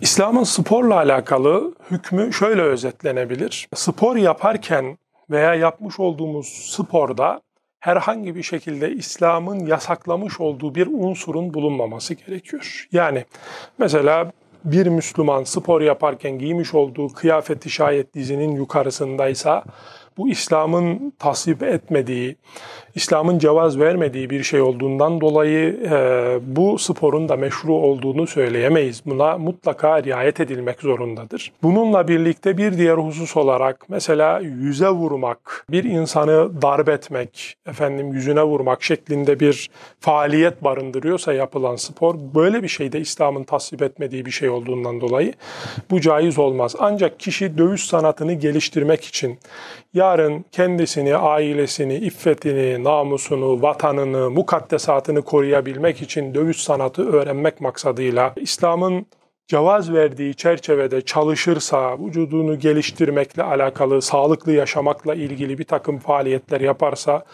İslam'ın sporla alakalı hükmü şöyle özetlenebilir. Spor yaparken veya yapmış olduğumuz sporda herhangi bir şekilde İslam'ın yasaklamış olduğu bir unsurun bulunmaması gerekiyor. Yani mesela bir Müslüman spor yaparken giymiş olduğu kıyafeti şayet dizinin yukarısındaysa bu İslam'ın tasvip etmediği, İslam'ın cevaz vermediği bir şey olduğundan dolayı e, bu sporun da meşru olduğunu söyleyemeyiz. Buna mutlaka riayet edilmek zorundadır. Bununla birlikte bir diğer husus olarak mesela yüze vurmak, bir insanı darp etmek, efendim yüzüne vurmak şeklinde bir faaliyet barındırıyorsa yapılan spor böyle bir şeyde İslam'ın tasvip etmediği bir şey olduğundan dolayı bu caiz olmaz. Ancak kişi dövüş sanatını geliştirmek için ya yarın kendisini, ailesini, iffetini, namusunu, vatanını, mukaddesatını koruyabilmek için dövüş sanatı öğrenmek maksadıyla İslam'ın cevaz verdiği çerçevede çalışırsa, vücudunu geliştirmekle alakalı, sağlıklı yaşamakla ilgili bir takım faaliyetler yaparsa,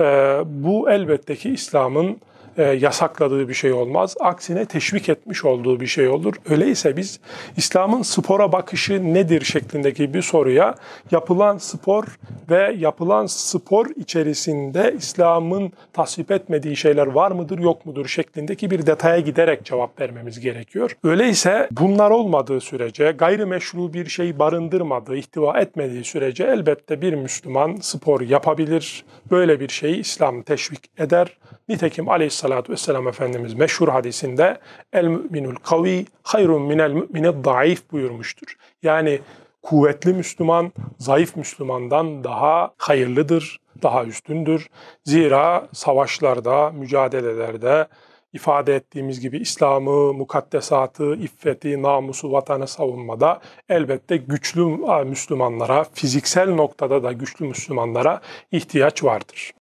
e, bu elbette ki İslam'ın e, yasakladığı bir şey olmaz. Aksine teşvik etmiş olduğu bir şey olur. Öyleyse biz İslam'ın spora bakışı nedir şeklindeki bir soruya yapılan spor ve yapılan spor içerisinde İslam'ın tasvip etmediği şeyler var mıdır yok mudur şeklindeki bir detaya giderek cevap vermemiz gerekiyor. Öyleyse bunlar olmadığı sürece gayrimeşru bir şey barındırmadığı, ihtiva etmediği sürece elbette bir Müslüman spor yapabilir. Böyle bir şeyi İslam teşvik eder. Nitekim aleyhissalatü vesselam Efendimiz meşhur hadisinde el müminul kavi hayrun minel mümined daif buyurmuştur. Yani kuvvetli Müslüman zayıf Müslümandan daha hayırlıdır, daha üstündür. Zira savaşlarda, mücadelelerde ifade ettiğimiz gibi İslam'ı, mukaddesatı, iffeti, namusu, vatanı savunmada elbette güçlü Müslümanlara, fiziksel noktada da güçlü Müslümanlara ihtiyaç vardır.